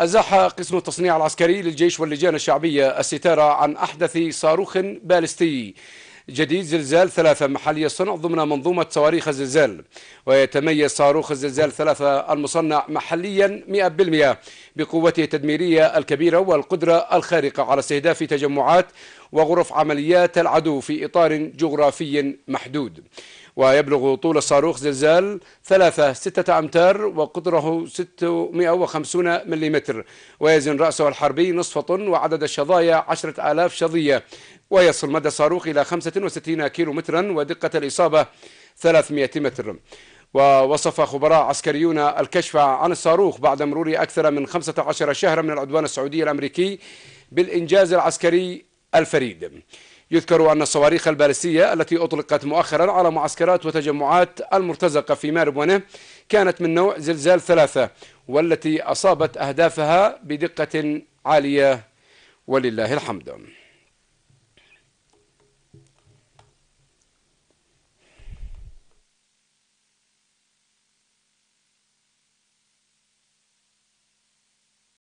أزاح قسم التصنيع العسكري للجيش واللجان الشعبية الستارة عن أحدث صاروخ بالستي جديد زلزال ثلاثة محلية الصنع ضمن منظومة صواريخ الزلزال ويتميز صاروخ الزلزال ثلاثة المصنع محليا 100% بقوته التدميرية الكبيرة والقدرة الخارقة على استهداف تجمعات وغرف عمليات العدو في إطار جغرافي محدود ويبلغ طول الصاروخ زلزال ثلاثة ستة أمتار وقدره 650 ملم ويزن رأسه الحربي نصف طن وعدد الشظايا عشرة آلاف شظية ويصل مدى الصاروخ إلى 65 مترا ودقة الإصابة 300 متر ووصف خبراء عسكريون الكشف عن الصاروخ بعد مرور أكثر من 15 شهرا من العدوان السعودي الأمريكي بالإنجاز العسكري الفريد يذكر أن الصواريخ البالستية التي أطلقت مؤخرا على معسكرات وتجمعات المرتزقة في ماربونه كانت من نوع زلزال ثلاثة والتي أصابت أهدافها بدقة عالية ولله الحمد